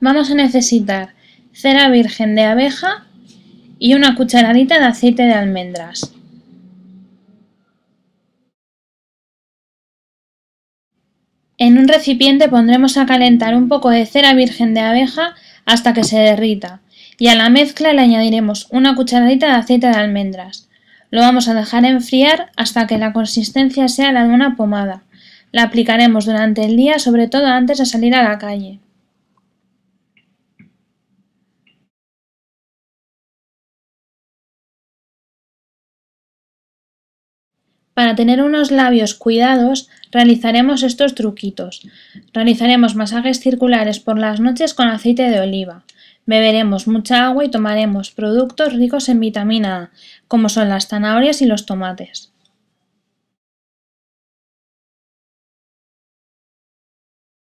vamos a necesitar cera virgen de abeja y una cucharadita de aceite de almendras. En un recipiente pondremos a calentar un poco de cera virgen de abeja hasta que se derrita y a la mezcla le añadiremos una cucharadita de aceite de almendras. Lo vamos a dejar enfriar hasta que la consistencia sea la de una pomada. La aplicaremos durante el día, sobre todo antes de salir a la calle. Para tener unos labios cuidados, realizaremos estos truquitos. Realizaremos masajes circulares por las noches con aceite de oliva. Beberemos mucha agua y tomaremos productos ricos en vitamina A, como son las zanahorias y los tomates.